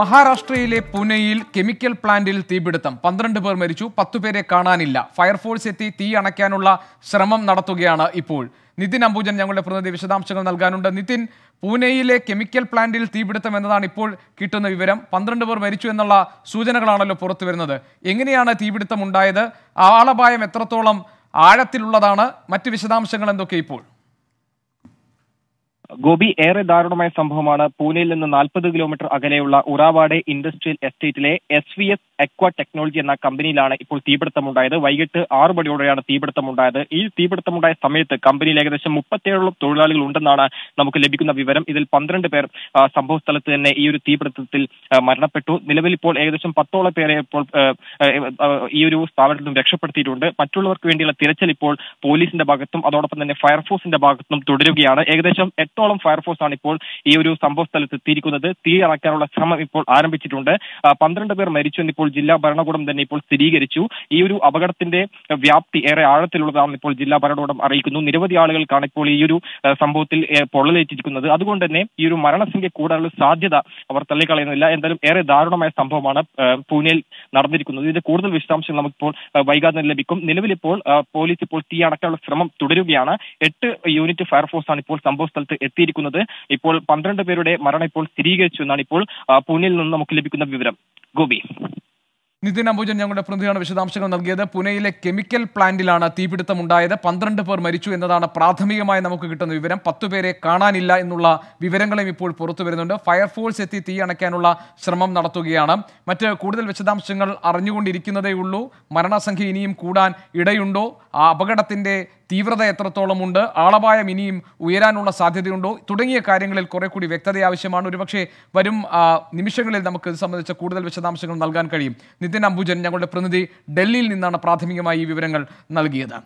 മഹാരാഷ്ട്രയിലെ പുനെയിൽ കെമിക്കൽ പ്ലാന്റിൽ തീപിടുത്തം പന്ത്രണ്ട് പേർ മരിച്ചു പത്തുപേരെ കാണാനില്ല ഫയർഫോഴ്സ് എത്തി തീ അണയ്ക്കാനുള്ള ശ്രമം നടത്തുകയാണ് ഇപ്പോൾ നിതിൻ അംബുജൻ ഞങ്ങളുടെ പ്രതിനിധി വിശദാംശങ്ങൾ നൽകാനുണ്ട് നിതിൻ പൂനെയിലെ കെമിക്കൽ പ്ലാന്റിൽ തീപിടുത്തം എന്നതാണ് ഇപ്പോൾ കിട്ടുന്ന വിവരം പന്ത്രണ്ട് പേർ മരിച്ചു എന്നുള്ള സൂചനകളാണല്ലോ പുറത്തു വരുന്നത് എങ്ങനെയാണ് തീപിടുത്തം ഉണ്ടായത് ആളപായം എത്രത്തോളം ആഴത്തിലുള്ളതാണ് മറ്റ് വിശദാംശങ്ങൾ എന്തൊക്കെ ഇപ്പോൾ ഗോപി ഏറെ ദാരുണമായ സംഭവമാണ് പൂനെയിൽ നിന്ന് നാൽപ്പത് കിലോമീറ്റർ അകലെയുള്ള ഉറാവാഡെ ഇൻഡസ്ട്രിയൽ എസ്റ്റേറ്റിലെ S V S aqua technology എന്ന കമ്പനിയിലാണ് ഇപ്പോൾ തീപിടുത്തമുണ്ടായത് വൈകിട്ട് ആറു മണിയോടെയാണ് തീപിടുത്തമുണ്ടായത് ഈ തീപിടുത്തമുണ്ടായ സമയത്ത് കമ്പനിയിൽ ഏകദേശം മുപ്പത്തേഴോളം തൊഴിലാളികൾ ഉണ്ടെന്നാണ് നമുക്ക് ലഭിക്കുന്ന വിവരം ഇതിൽ പന്ത്രണ്ട് പേർ സംഭവ സ്ഥലത്ത് തന്നെ ഈ ഒരു തീപിടുത്തത്തിൽ മരണപ്പെട്ടു നിലവിൽ ഇപ്പോൾ ഏകദേശം പത്തോളം പേരെ ഇപ്പോൾ ഈ ഒരു സ്ഥാപനത്തിൽ നിന്നും രക്ഷപ്പെടുത്തിയിട്ടുണ്ട് മറ്റുള്ളവർക്ക് വേണ്ടിയുള്ള തിരച്ചിൽ ഇപ്പോൾ പോലീസിന്റെ ഭാഗത്തും അതോടൊപ്പം തന്നെ ഫയർഫോഴ്സിന്റെ ഭാഗത്തും തുടരുകയാണ് ഏകദേശം എട്ടോളം ഫയർഫോഴ്സ് ആണ് ഇപ്പോൾ ഈ ഒരു സംഭവ സ്ഥലത്ത് എത്തിയിരിക്കുന്നത് തീ അണക്കാനുള്ള ശ്രമം ഇപ്പോൾ ആരംഭിച്ചിട്ടുണ്ട് പന്ത്രണ്ട് പേർ മരിച്ചു എന്നിപ്പോൾ ജില്ലാ ഭരണകൂടം തന്നെ ഇപ്പോൾ സ്ഥിരീകരിച്ചു ഈ ഒരു അപകടത്തിന്റെ വ്യാപ്തി ഏറെ ആഴത്തിലുള്ളതാണെന്ന് ഇപ്പോൾ ജില്ലാ ഭരണകൂടം അറിയിക്കുന്നു നിരവധി ആളുകൾക്കാണ് ഇപ്പോൾ ഈ ഒരു സംഭവത്തിൽ പൊള്ളലേറ്റിരിക്കുന്നത് അതുകൊണ്ട് തന്നെ ഈ ഒരു മരണസംഖ്യ കൂടാനുള്ള സാധ്യത അവർ തള്ളിക്കളയുന്നില്ല എന്തായാലും ഏറെ ദാരുണമായ സംഭവമാണ് പൂനെയിൽ നടന്നിരിക്കുന്നത് ഇതിന്റെ കൂടുതൽ വിശദാംശങ്ങൾ നമുക്കിപ്പോൾ വൈകാതെ തന്നെ ലഭിക്കും നിലവിലിപ്പോൾ പോലീസ് ഇപ്പോൾ തീ അടക്കാനുള്ള ശ്രമം തുടരുകയാണ് എട്ട് യൂണിറ്റ് ഫയർഫോഴ്സ് ആണ് ഇപ്പോൾ സംഭവ സ്ഥലത്ത് എത്തിയിരിക്കുന്നത് ഇപ്പോൾ പന്ത്രണ്ട് പേരുടെ മരണം ഇപ്പോൾ സ്ഥിരീകരിച്ചു എന്നാണ് ഇപ്പോൾ പൂനെയിൽ നിന്ന് നമുക്ക് ലഭിക്കുന്ന വിവരം ഗോപി നിതിൻ അംബുജൻ ഞങ്ങളുടെ പ്രതിനിധിയാണ് വിശദാംശങ്ങൾ നൽകിയത് പുനെയിലെ കെമിക്കൽ പ്ലാന്റിലാണ് തീപിടുത്തമുണ്ടായത് പന്ത്രണ്ട് പേർ മരിച്ചു എന്നതാണ് പ്രാഥമികമായി നമുക്ക് കിട്ടുന്ന വിവരം പത്തു പേരെ കാണാനില്ല എന്നുള്ള വിവരങ്ങളും ഇപ്പോൾ പുറത്തു വരുന്നുണ്ട് ഫയർഫോഴ്സ് എത്തി തീ അണയ്ക്കാനുള്ള ശ്രമം നടത്തുകയാണ് മറ്റ് കൂടുതൽ വിശദാംശങ്ങൾ അറിഞ്ഞുകൊണ്ടിരിക്കുന്നതേ ഉള്ളൂ മരണസംഖ്യ ഇനിയും കൂടാൻ ഇടയുണ്ടോ ആ അപകടത്തിൻ്റെ തീവ്രത എത്രത്തോളമുണ്ട് ആളപായം ഇനിയും ഉയരാനുള്ള സാധ്യതയുണ്ടോ തുടങ്ങിയ കാര്യങ്ങളിൽ കുറെ കൂടി വ്യക്തത ആവശ്യമാണ് ഒരുപക്ഷെ വരും നിമിഷങ്ങളിൽ നമുക്ക് ഇത് സംബന്ധിച്ച കൂടുതൽ വിശദാംശങ്ങൾ നൽകാൻ കഴിയും നിതിൻ അംബുജൻ ഞങ്ങളുടെ പ്രതിനിധി ഡൽഹിയിൽ നിന്നാണ് പ്രാഥമികമായി ഈ വിവരങ്ങൾ നൽകിയത്